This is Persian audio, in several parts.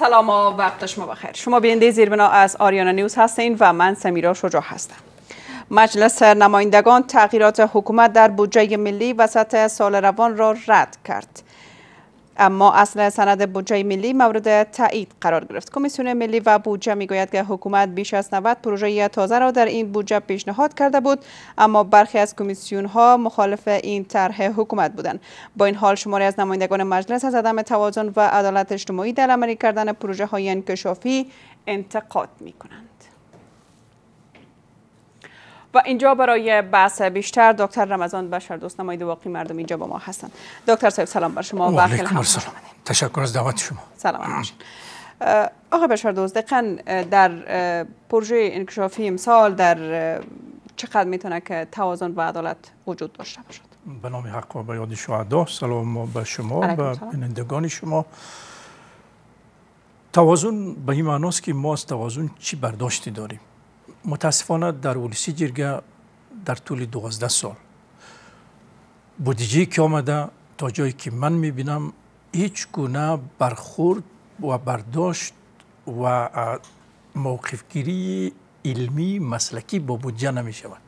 سلام و وقت شما بخیر شما بیننده زیربنا از آریانا نیوز هستین و من سمیرا شجاع هستم مجلس نمایندگان تغییرات حکومت در بودجه ملی وسط سال روان را رد کرد اما اصل سند بودجه ملی مورد تایید قرار گرفت کمیسیون ملی و بودجه میگوید که حکومت بیش از 90 پروژه تازه را در این بودجه پیشنهاد کرده بود اما برخی از کمیسیون ها مخالف این طرح حکومت بودند با این حال شماری از نمایندگان مجلس از عدم توازن و عدالت اجتماعی در عملی کردن پروژه های انکشافی انتقاد می و اینجا برای بحث بیشتر دکتر رمضان بشر دوست نماینده واقعی مردم اینجا با ما هستند دکتر صاحب سلام بر شما و خیلی تشکر از دعوت شما سلام آقا آقای بشر دوست در پروژه انکشافی امسال در چقدر میتونه که توازن و عدالت وجود داشته باشد به نام حق و به یاد شهدا سلام به شما و بینندگان شما توازن به این معناست که ما از توازن چی برداشتی داریم متاسفانه در ولسی جرگه در طول دوازده سال بودجه که آمده تا جایی که من میبینم هیچ گونه برخورد و برداشت و موقفگیری علمی مسلکی با بودجه نمی شود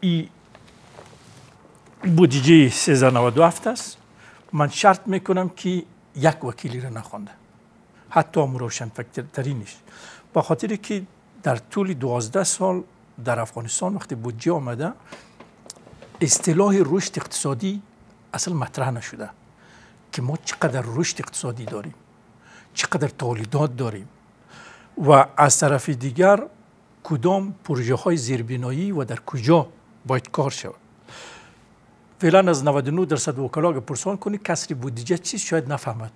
ای بودجه 1397 است من شرط میکنم که یک وکیلی را نخوانده حتی هم روشن فکر ترینش به که در طول دوازده سال در افغانستان وقتی بودجه آمده اصطلاح رشد اقتصادی اصل مطرح نشده که ما چقدر رشد اقتصادی داریم چقدر تولیدات داریم و از طرف دیگر کدام پروژه های زیربینایی و در کجا باید کار شود فعلا از 99 درصد وکلا که پرسان کنی کسری بودجه چیز شاید نفهمد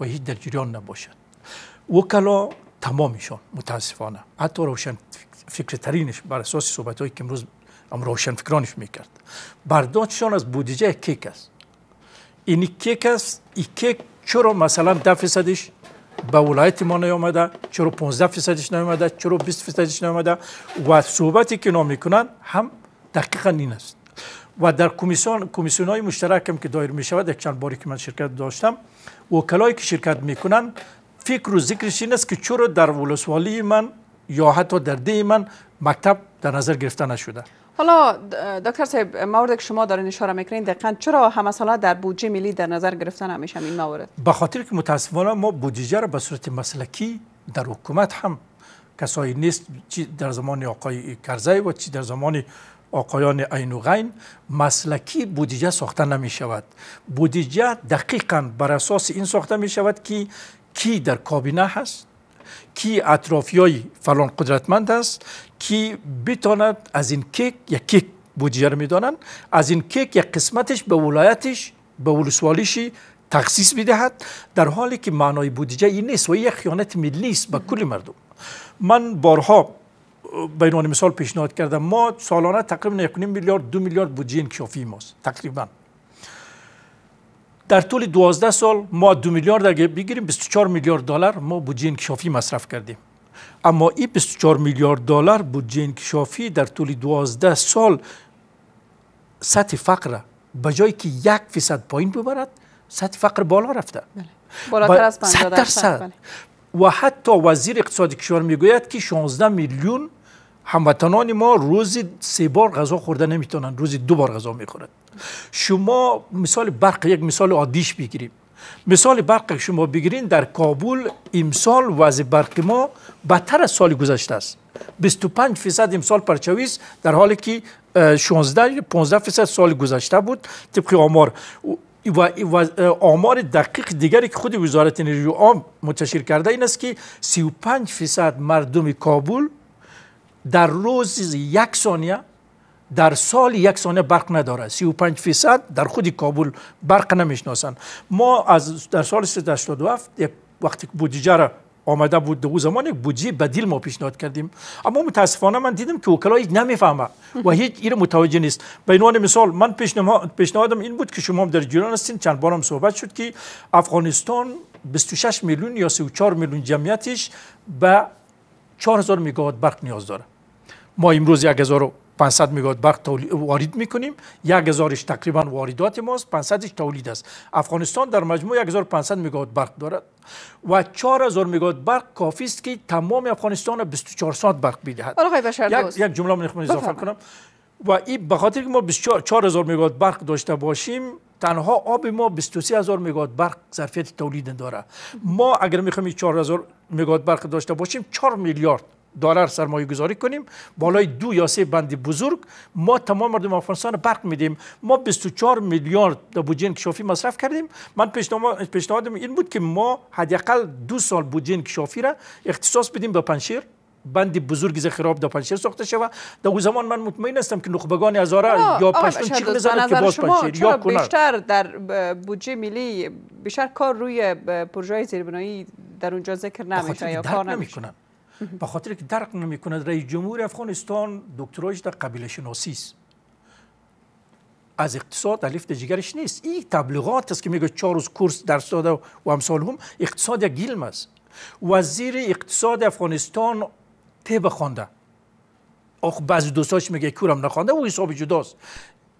و هیچ در جریان نباشد وکلا تمامشون متاسفانه حتی روشن فکرترینش بر اساس صحبت هایی که امروز هم روشن فکرانش میکرد برداشتشان از بودجه کیک است این کیک است این کیک چرا مثلا ده فیصدش به ولایت ما نیامده چرا 15 فیصدش نیامده چرا 20 فیصدش نیامده و صحبتی که نام میکنن هم دقیقا این است و در کمیسیون کمیسیون های مشترک که دایر می شود یک چند باری که من شرکت داشتم وکلایی که شرکت میکنن فکر و ذکرش این است که چرا در ولسوالی من یا حتی در ده من مکتب در نظر گرفته نشده حالا دکتر صاحب مورد که شما دارین اشاره میکنین دقیقا چرا هم در بودجه ملی در نظر گرفته نمیشه این موارد به خاطر که متاسفانه ما بودجه را به صورت مسلکی در حکومت هم کسایی نیست چی در زمان آقای کرزی و چی در زمان آقایان عین و غین مسلکی بودجه ساخته نمی شود بودجه دقیقا بر اساس این ساخته می شود که کی در کابینه هست کی های فلان قدرتمند است کی بتواند از این کیک یک کیک بودجه میدانند از این کیک یک قسمتش به ولایتش به ولسوالیشی تخصیص میدهد در حالی که معنای بودجه این نیست و یک خیانت ملی است به کل مردم من بارها به عنوان مثال پیشنهاد کردم ما سالانه تقریبا 1.5 میلیارد 2 میلیارد بودجه انکشافی ماست تقریبا در طول 12 سال ما 2 میلیارد اگه بگیریم 24 میلیارد دلار ما بودجه انکشافی مصرف کردیم اما این 24 میلیارد دلار بودجه انکشافی در طول 12 سال سطح فقر به جایی که یک فیصد پایین ببرد سطح فقر بالا رفته بله. بالاتر از 50 درصد بله. و حتی وزیر اقتصاد کشور میگوید که 16 میلیون هموطنان ما روزی سه بار غذا خورده نمیتونند روزی دو بار غذا میخورند شما مثال برق یک مثال عادیش بگیریم مثال برق شما بگیرین در کابل امسال وضع برق ما بدتر از سال گذشته است 25 فیصد امسال پرچویس در حالی که 16 15 فیصد سال گذشته بود طبق آمار و آمار دقیق دیگری که خود وزارت انرژی عام منتشر کرده این است که 35 فیصد مردم کابل در روز یک ثانیه در سال یک ثانیه برق نداره 35 فیصد در خود کابل برق نمیشناسن ما از در سال 387 یک وقتی بودجه را آمده بود دو زمان یک بودجه بدیل ما پیشنهاد کردیم اما متاسفانه من دیدم که وکلا هیچ نمیفهمه و هیچ ایر متوجه نیست به عنوان مثال من پیشنهادم این بود که شما در جریان هستین چند بارم صحبت شد که افغانستان 26 میلیون یا 34 میلیون جمعیتش به 4000 مگاوات برق نیاز داره ما امروز 1500 میگاد برق وارد میکنیم 1000 اش تقریبا واردات ماست 500ش تولید است افغانستان در مجموع 1500 میگاد برق دارد و 4000 میگاد برق کافی است که تمام افغانستان 24 ساعت برق بدهد یک, یک جمله من اضافه کنم و این به خاطر که ما 24000 میگاد برق داشته باشیم تنها آب ما 23000 میگاد برق ظرفیت تولید داره ما اگر میخوایم 4000 میگاد برق داشته باشیم 4 میلیارد دلار سرمایه گذاری کنیم بالای دو یا سه بند بزرگ ما تمام مردم افغانستان برق میدیم ما 24 میلیارد در بودجه انکشافی مصرف کردیم من پیشنهادم این بود که ما حداقل دو سال بودجه انکشافی را اختصاص بدیم به پنشیر بند بزرگ زخراب در پنشیر ساخته شوه در اون زمان من مطمئن هستم که نخبگان هزاره یا پشتون چی که باز پنشیر یا کنر بیشتر در بودجه ملی بیشتر کار روی پروژه زیربنایی در اونجا ذکر نمیشه یا کار به خاطر که درک نمیکنه رئیس جمهور افغانستان دکترایش در قبیله شناسی است از اقتصاد الف جگرش نیست این تبلیغات است که میگه چهار روز کورس درس داده و امسال هم اقتصاد یک گیلم است وزیر اقتصاد افغانستان ته بخونده اخ بعضی دوستاش میگه کورم نخونده و حساب جداست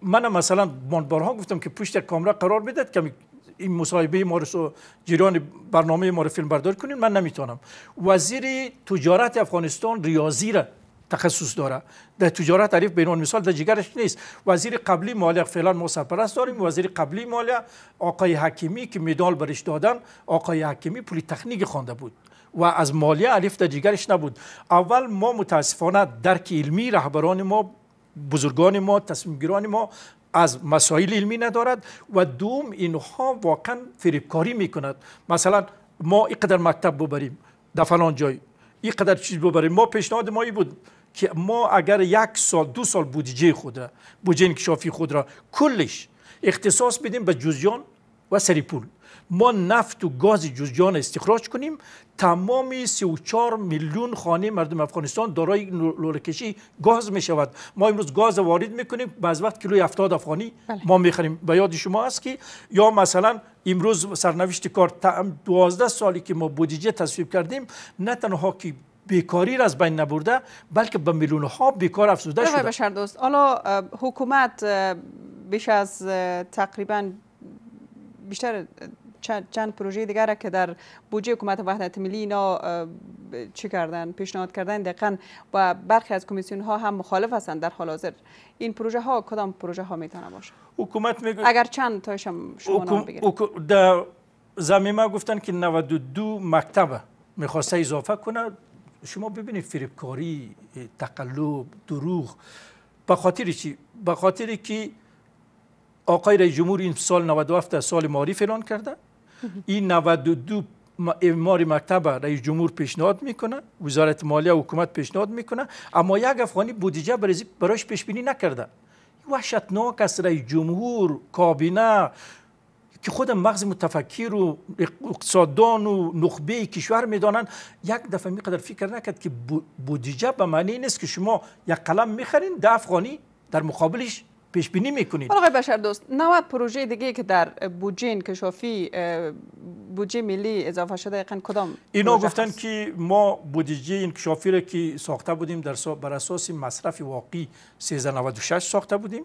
من مثلا بارها گفتم که پشت کامره قرار میداد که این مصاحبه ما رو جریان برنامه ما رو فیلم بردار کنین من نمیتونم وزیر تجارت افغانستان ریاضی را تخصص داره در تجارت تعریف عنوان مثال در جگرش نیست وزیر قبلی مالیه فعلا ما سرپرست داریم وزیر قبلی مالیه آقای حکیمی که مدال برش دادن آقای حکیمی پلی تکنیک خوانده بود و از مالیه علیف در جگرش نبود اول ما متاسفانه درک علمی رهبران ما بزرگان ما گیران ما از مسائل علمی ندارد و دوم اینها واقعا فریبکاری میکند مثلا ما اینقدر مکتب ببریم در فلان جای اینقدر چیز ببریم ما پیشنهاد این بود که ما اگر یک سال دو سال بودجه خود را بودجه انکشافی خود را کلش اختصاص بدیم به جزیان و سری پول ما نفت و گاز جزجان استخراج کنیم تمام 34 میلیون خانه مردم افغانستان دارای لوله گاز می شود ما امروز گاز وارد میکنیم بعض وقت کیلو 70 افغانی بله. ما میخریم به یاد شما است که یا مثلا امروز سرنوشت کار 12 سالی که ما بودجه تصویب کردیم نه تنها که بیکاری را از بین نبرده بلکه به میلیون ها بیکار افزوده شده بشر دوست حالا حکومت بیش از تقریبا بیشتر چند, پروژه دیگر که در بودجه حکومت وحدت ملی اینا چی کردن پیشنهاد کردن دقیقا و برخی از کمیسیون ها هم مخالف هستند در حال حاضر این پروژه ها کدام پروژه ها میتونه باشه حکومت میگه اگر چند تاش هم شما نام در زمینه گفتن که 92 مکتب میخواسته اضافه کنه شما ببینید فریبکاری تقلب دروغ به خاطر چی به خاطر که آقای رئیس جمهور این سال 97 سال ماری فلان کرده این 92 اعمار مکتب رئیس جمهور پیشنهاد میکنه وزارت مالیه حکومت پیشنهاد میکنه اما یک افغانی بودجه برایش پیش بینی نکرده وحشتناک است رئیس جمهور کابینه که خود مغز متفکر و اقتصاددان و نخبه کشور میدانن یک دفعه میقدر فکر نکرد که بودجه به معنی نیست که شما یک قلم میخرین ده افغانی در مقابلش پیش بینی میکنید آقای بشر دوست 90 پروژه دیگه که در بودجه انکشافی بودجه ملی اضافه شده یقین کدام اینا گفتن که ما بودجه انکشافی را که ساخته بودیم در بر اساس مصرف واقعی 1396 ساخته بودیم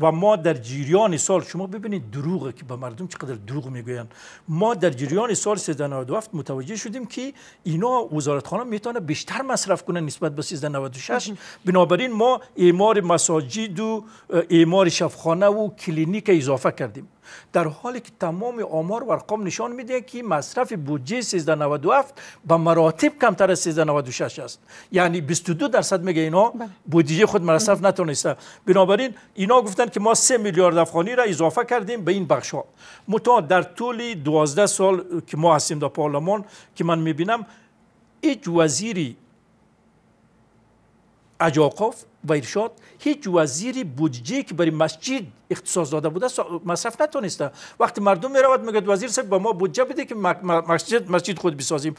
و ما در جریان سال شما ببینید دروغه که به مردم چقدر دروغ میگویند ما در جریان سال 1397 متوجه شدیم که اینا وزارت خانه میتونه بیشتر مصرف کنه نسبت به 1396 بنابراین ما ایمار مساجد و بیمار شفخانه و کلینیک اضافه کردیم در حالی که تمام آمار و ارقام نشان میده که مصرف بودجه 1397 به مراتب کمتر از 1396 است یعنی 22 درصد میگه اینا بله. بودجه خود مصرف نتونسته بنابراین اینا گفتن که ما 3 میلیارد افغانی را اضافه کردیم به این بخش ها متا در طول 12 سال که ما هستیم در پارلمان که من میبینم هیچ وزیری اجاقاف و ارشاد هیچ وزیری بودجه که برای مسجد اختصاص داده بوده مصرف نتونسته وقتی مردم میرود رود میگه وزیر صاحب به ما بودجه بده که مسجد مسجد خود بسازیم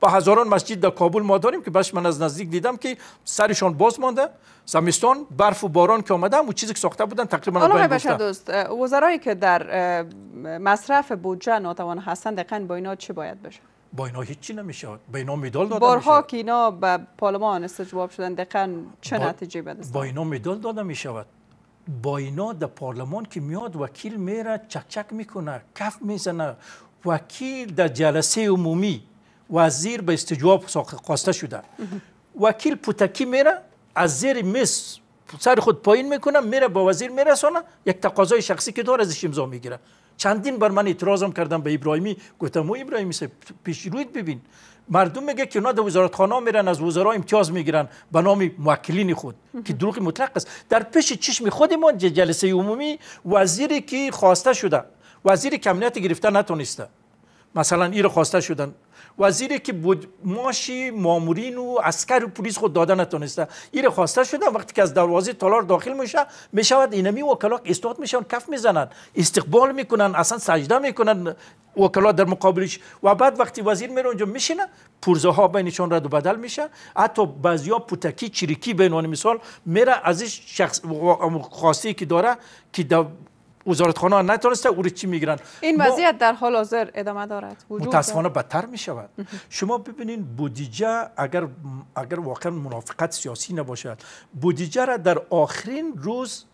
با هزاران مسجد در کابل ما داریم که بش من از نزدیک دیدم که سرشان باز مانده زمستان برف و باران که آمده و چیزی که ساخته بودن تقریبا آقای بشر دوست وزرایی که در مصرف بودجه ناتوان هستند دقیقاً با اینا چی باید بشه با اینا هیچی نمیشد به اینا مدال بارها که اینا به پارلمان استجواب شدن دقیقا چه با... نتیجه بده با اینا مدال داده میشود با اینا در پارلمان که میاد وکیل میره چک میکنه کف میزنه وکیل در جلسه عمومی وزیر به استجواب خواسته شده وکیل پوتکی میره از زیر میز سر خود پایین میکنه میره با وزیر میرسونه یک تقاضای شخصی که داره ازش امضا میگیره چندین بار من اعتراضم کردم به ابراهیمی گفتم او ابراهیمی سه پیش رویت ببین مردم میگه که اونا در وزارتخانه میرن از وزرا امتیاز میگیرن به نام موکلین خود که دروغ مطلق است در پیش چشم خودمان جلسه عمومی وزیری که خواسته شده وزیر کمنیت گرفته نتونسته مثلا ایرو خواسته شدن وزیر که بود ماشی مامورین و عسکر و پلیس خود داده نتونسته ایره خواسته شده وقتی که از دروازه تالار داخل میشه میشود اینمی وکلا استاد میشن کف میزنن استقبال میکنن اصلا سجده میکنن وکلا در مقابلش و بعد وقتی وزیر میره اونجا میشینه پرزه ها بینشان رد و بدل میشه حتی بعضیا پوتکی چریکی به عنوان مثال میره ازش شخص خاصی که داره که وزارتخانه نتونسته او رو چی میگیرن این وضعیت در حال حاضر ادامه دارد متاسفانه بدتر میشود شما ببینین بودیجه اگر اگر واقعا منافقت سیاسی نباشد بودیجه را در آخرین روز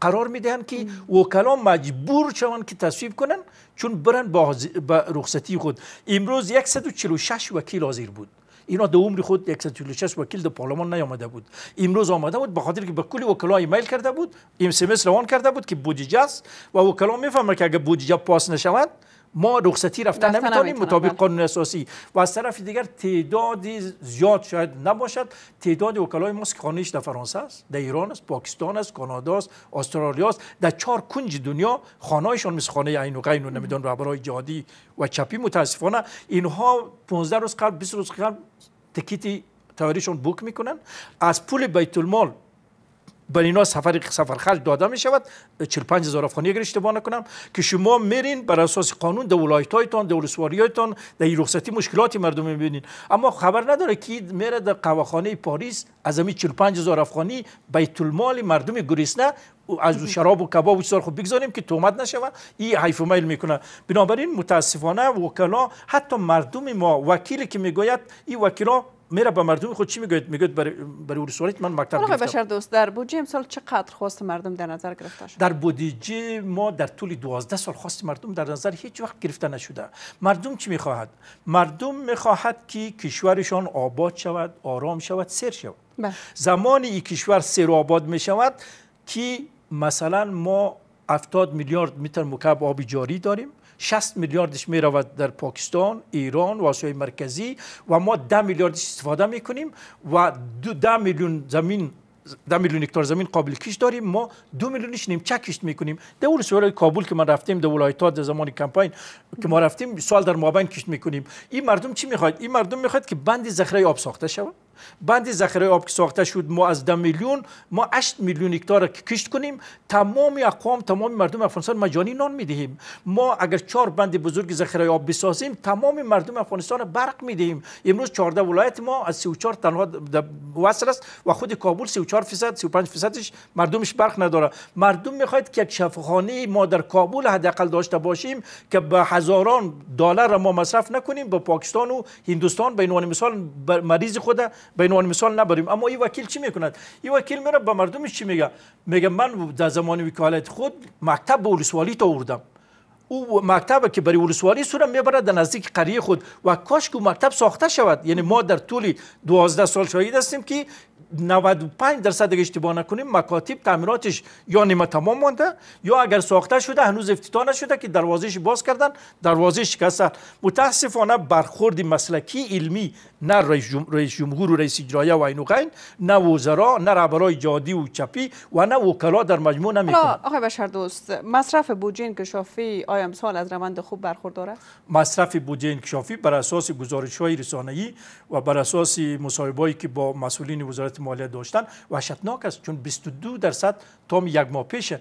قرار میدهن که وکلا مجبور شوند که تصویب کنن چون برن به با رخصتی خود امروز 146 وکیل حاضر بود اینا د عمر خود 146 وکیل در پارلمان نیامده بود امروز آمده بود به خاطر که به کلی وکلا ایمیل کرده بود ام روان کرده بود که بودجه است و وکلا میفهمه که اگه بودجه پاس نشود ما رخصتی رفتن, نمیتونیم مطابق بله. قانون اساسی و از طرف دیگر تعداد زیاد شاید نباشد تعداد وکلای ما که در فرانسه است در ایران است پاکستان است کانادا است استرالیا است در چهار کنج دنیا خانهایشان مثل خانه عین و غین و نمیدون رهبرهای جهادی و چپی متاسفانه اینها 15 روز قبل 20 روز قبل تکیتی تاریشون بوک میکنن از پول بیت المال به اینا سفر سفر خرج داده می شود 45 هزار افغانی اگر اشتباه نکنم که شما میرین بر اساس قانون در ولایتایتان در ولسواریایتان در رخصتی مشکلات مردم میبینین اما خبر نداره که میره در قواخانه پاریس از همین 45 هزار افغانی بیت المال مردم گریسنه از شراب و کباب و چیزا خوب بگذاریم که تومت نشوه این حیف میل میکنه بنابراین متاسفانه وکلا حتی مردم ما وکیلی که میگوید این وکیلا میره به مردم خود چی میگوید میگوید برای ارسالیت من مکتب گرفتم بشر دوست در بودجه امسال چقدر خواست مردم در نظر گرفته شد در بودجه ما در طول 12 سال خواست مردم در نظر هیچ وقت گرفته نشده مردم چی میخواهد مردم میخواهد که کشورشان آباد شود آرام شود سر شود بله. زمان این کشور سر آباد می شود که مثلا ما 70 میلیارد متر مکعب آب جاری داریم 60 میلیاردش رود در پاکستان ایران و آسیای مرکزی و ما 10 میلیاردش استفاده میکنیم و 10 میلیون زمین ده میلیون هکتار زمین قابل کشت داریم ما دو میلیونش نیم کشت میکنیم در اول سوال کابل که من رفتیم در ولایتات در زمان کمپاین که ما رفتیم سال در مابین کشت میکنیم این مردم چی میخواد این مردم میخواد که بند ذخیره آب ساخته شود بند ذخیره آب که ساخته شد ما از ده میلیون ما 8 میلیون هکتار کشت کنیم تمام اقوام تمام مردم افغانستان مجانی نان میدهیم ما اگر چهار بند بزرگ ذخیره آب بسازیم تمام مردم افغانستان برق میدهیم امروز 14 ولایت ما از 34 تنها وصل است و خود کابل 34 فیصد 35 فیصدش مردمش برق نداره مردم میخواهید که یک شفاخانه ما در کابل حداقل داشته باشیم که به هزاران دلار ما مصرف نکنیم به پاکستان و هندوستان به عنوان مثال مریض خود به عنوان مثال نبریم اما این وکیل چی میکند این وکیل میره به مردمش چی میگه میگه من در زمان وکالت خود مکتب به ولسوالی تا او مکتب که برای ولسوالی سورم میبرد در نزدیک قریه خود و کاش که مکتب ساخته شود یعنی ما در طول 12 سال شاهد هستیم که 95 درصد اگه اشتباه نکنیم مکاتب تعمیراتش یا نیمه تمام مانده یا اگر ساخته شده هنوز افتتاح نشده که دروازهش باز کردن دروازه شکسته متاسفانه برخورد مسلکی علمی نه رئیس جمهور و رئیس اجرایی و غین نه وزرا نه رهبرای جادی و چپی و نه وکلا در مجموع نمیکنه آقای بشر دوست مصرف بودجه انکشافی آیا امسال از روند خوب برخورد داره؟ مصرف بودجه انکشافی بر اساس گزارش های رسانه‌ای و بر اساس مصاحبه‌ای که با مسئولین وزارت احتمال داشتن وحشتناک است چون 22 درصد تام یک ماه پیش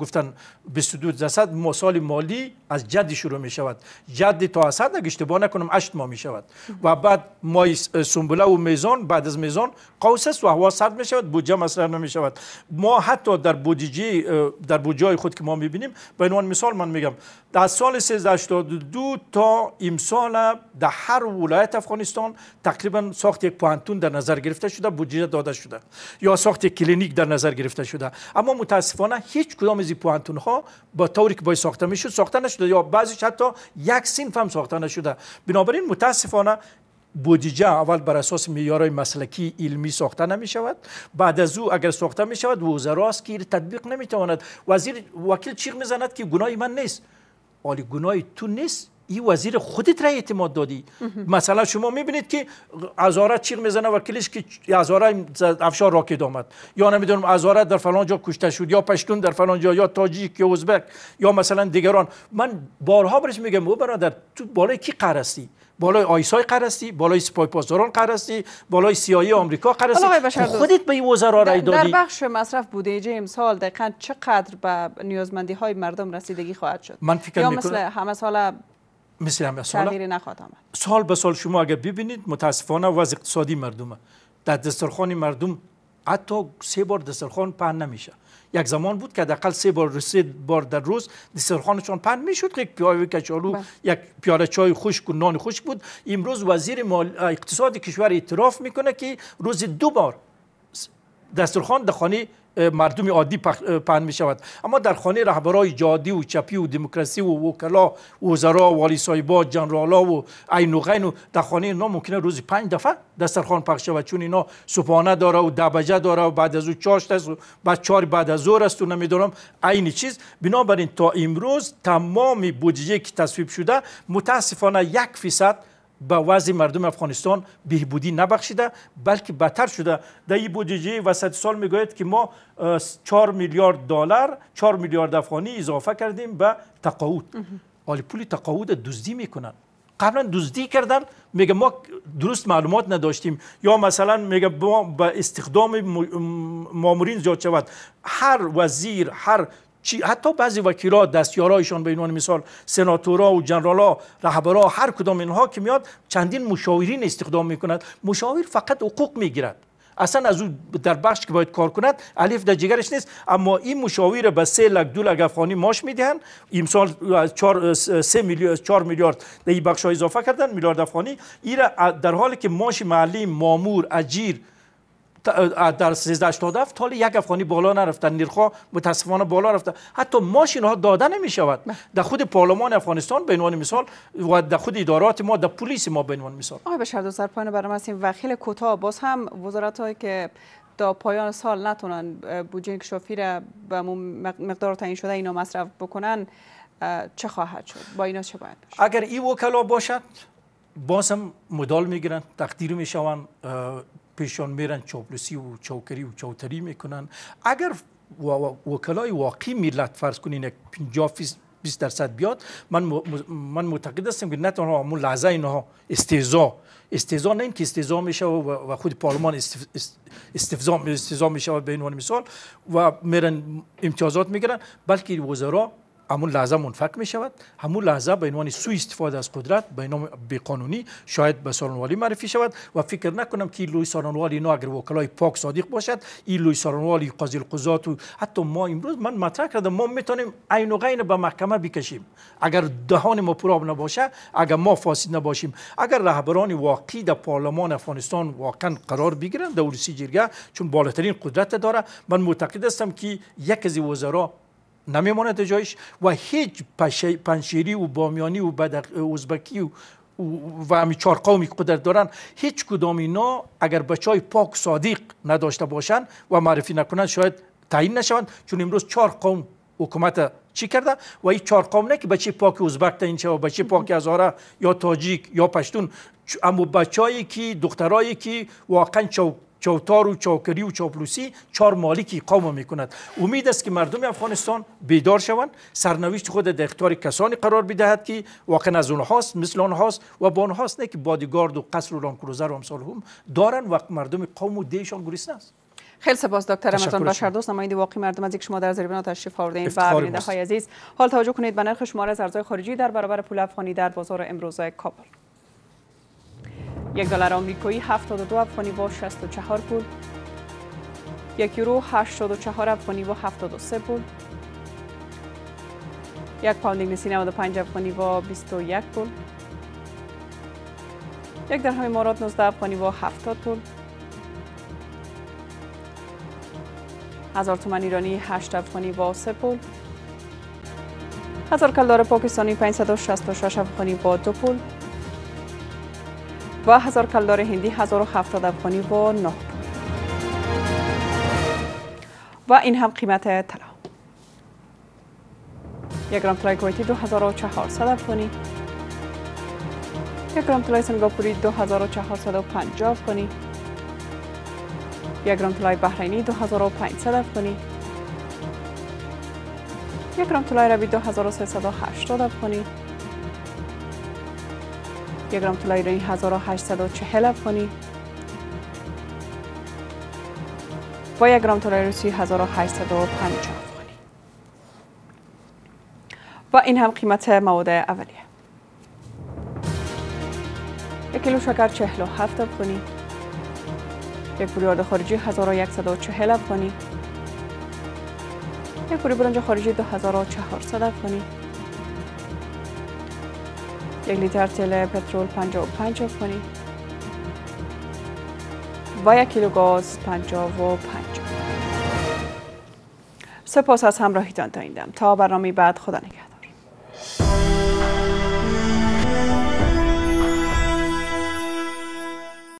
گفتن 22 درصد سال مالی از جدی شروع می شود جدی تا اسد اگه اشتباه نکنم 8 ماه می شود و بعد مای سنبله و میزان بعد از میزان قوس و هوا سرد می شود بودجه مصرف نمی شود ما حتی در بودجه در بودجه خود که ما می بینیم به عنوان مثال من میگم در سال 1382 تا امسال در هر ولایت افغانستان تقریبا ساخت یک پانتون در نظر گرفته شده بودجه داده شده یا ساخت کلینیک در نظر گرفته شده اما متاسفانه هیچ کدام از این ها با طوری که باید ساخته میشد ساخته نشده یا بعضیش حتی یک سین هم ساخته نشده بنابراین متاسفانه بودجه اول بر اساس معیارهای مسلکی علمی ساخته نمی شود بعد از او اگر ساخته می شود است که تطبیق نمی تواند وزیر وکیل چیغ می زند که گناه من نیست ولی گناه تو نیست ای وزیر خودت را اعتماد دادی مثلا شما میبینید که ازارت چیغ میزنه و کلیش که ازاره افشار راکت آمد یا نمیدونم ازارت در فلان جا کشته شد یا پشتون در فلان جا یا تاجیک یا ازبک یا مثلا دیگران من بارها برش میگم او برادر تو بالای کی قرستی بالای آیسای قرستی بالای سپای پاسداران قرستی بالای سیایی آمریکا قرستی خودت به این وزرا رای دادی در بخش مصرف بودجه امسال دقیقا چقدر به نیازمندی های مردم رسیدگی خواهد شد من فکر یا همه مثل همه سال سال به سال شما اگر ببینید متاسفانه وضع اقتصادی مردمه در دسترخان مردم حتی سه بار دسترخوان پهن نمیشه یک زمان بود که حداقل سه بار رسید بار در روز دسترخانشان پهن میشد که یک پیاله کچالو بله. یک پیاله چای خشک و نان خشک بود امروز وزیر اقتصاد کشور اعتراف میکنه که روز دو بار دستورخان در خانه مردم عادی پهن می شود اما در خانه رهبرای جادی و چپی و دموکراسی و وکلا وزرا و والی سایبا جنرالا و عین و غین و در خانه اینا ممکنه روزی پنج دفعه دسترخوان پخش شود چون اینا صبحانه داره و دبجه داره و بعد از او چاشت است و بعد چهار بعد از ظهر است و نمیدونم عین چیز بنابراین تا امروز تمام بودجه که تصویب شده متاسفانه یک فیصد به وضع مردم افغانستان بهبودی نبخشیده بلکه بتر شده در این بودجه وسط سال میگوید که ما 4 میلیارد دلار 4 میلیارد افغانی اضافه کردیم به تقاعد حالی پول تقاعد دزدی میکنن قبلا دزدی کردن میگه ما درست معلومات نداشتیم یا مثلا میگه با استخدام مامورین زیاد شود هر وزیر هر حتی بعضی وکیلا دستیارایشان به عنوان مثال سناتورا و جنرالا رهبرا هر کدام اینها که میاد چندین مشاورین استخدام میکند مشاور فقط حقوق میگیرد اصلا از او در بخش که باید کار کند الف در جگرش نیست اما این مشاور به سه لک دو لک افغانی ماش میدهن. امسال از میلیارد 4 میلیارد در این بخش ها اضافه کردن میلیارد افغانی این در حالی که ماش معلی مامور اجیر در 13 87 یک افغانی بالا نرفتن نرخ متاسفانه بالا رفته حتی ماشین ها داده نمی شود بله. در خود پارلمان افغانستان به عنوان مثال و در خود ادارات ما در پلیس ما به عنوان مثال آقای بشار سر پایین برنامه هستیم و خیلی کوتاه باز هم وزارت هایی که تا پایان سال نتونن بودجه کشافی را به مقدار تعیین شده اینا مصرف بکنن چه خواهد شد با اینا چه باید اگر ای وکلا باشد باز هم مدال میگیرن تقدیر میشوند پیشان میرن چاپلوسی و چاوکری و چاوتری میکنن اگر وکلای واقعی ملت فرض کنین 50 20 درصد بیاد من من معتقد هستم که نه تنها همون لحظه اینها استهزا استهزا نه اینکه استهزا میشه و خود پارلمان استفزا استهزا میشه به عنوان مثال و میرن امتیازات میگیرن بلکه وزرا همون لحظه منفک می شود همون لحظه به عنوان سوء استفاده از قدرت به نام بیقانونی شاید به سارانوالی معرفی شود و فکر نکنم که لوی سارانوالی نو اگر وکلای پاک صادق باشد این لوی سالنوالی قاضی القضات و حتی ما امروز من مطرح کردم ما میتونیم عین و غین به محکمه بکشیم اگر دهان ما پراب نباشه اگر ما فاسد نباشیم اگر رهبران واقعی در پارلمان افغانستان واقعا قرار بگیرند در سی چون بالاترین قدرت داره من معتقد هستم که یک از وزرا در جایش و هیچ پنشیری و بامیانی و ازبکی و و همی قومی که قدرت دارن هیچ کدام اینا اگر بچه های پاک صادق نداشته باشن و معرفی نکنن شاید تعیین نشوند چون امروز چار قوم حکومت چی کرده و این چار قوم نه که بچه پاک ازبک تا این و بچه پاک ازاره یا تاجیک یا پشتون اما هایی که دخترایی که واقعا چوک چوتار و چاکری و چاپلوسی چار مالکی قوم میکند امید است که مردم افغانستان بیدار شوند سرنوشت خود در اختیار کسانی قرار بدهد که واقعا از اونهاست مثل آنهاست و با آنهاست نه که بادیگارد و قصر و رانکروزر و امثال هم دارن و مردم قوم و دیشان گریس است خیلی سپاس دکتر رمضان بشر دوست نماینده واقعی مردم از یک شما در زریبنا تشریف شفارده این برنده های عزیز حال توجه کنید به نرخ شماره ارزهای خارجی در برابر پول افغانی در بازار امروزه کابل یک دلار آمریکایی 72 افغانی با 64 پول یک یورو 84 افغانی با 73 پول یک پوند انگلیسی 95 افغانی با 21 پول یک درهم امارات 19 افغانی با 70 پول هزار تومن ایرانی 8 افغانی با 3 پول هزار کلدار پاکستانی 566 افغانی با 2 پول و هزار کلدار هندی 1070 افغانی با 9 و این هم قیمت طلا یک گرم طلای کویتی 2400 افغانی یک گرم طلای سنگاپوری 2450 افغانی یک گرم طلای بحرینی 2500 افغانی یک گرم طلای ربی 2380 افغانی یک گرم طلای ایرانی 1840 افغانی و یک گرم طلای روسی 1850 و این هم قیمت مواد اولیه یک کیلو شکر 47 افغانی یک بریارد خارجی 1140 افغانی یک بری برنج خارجی 2400 افغانی یک لیتر تیل پترول 55 کنید و یک کیلو گاز 55 سپاس از همراهیتان تا این تا برنامه بعد خدا نگهد.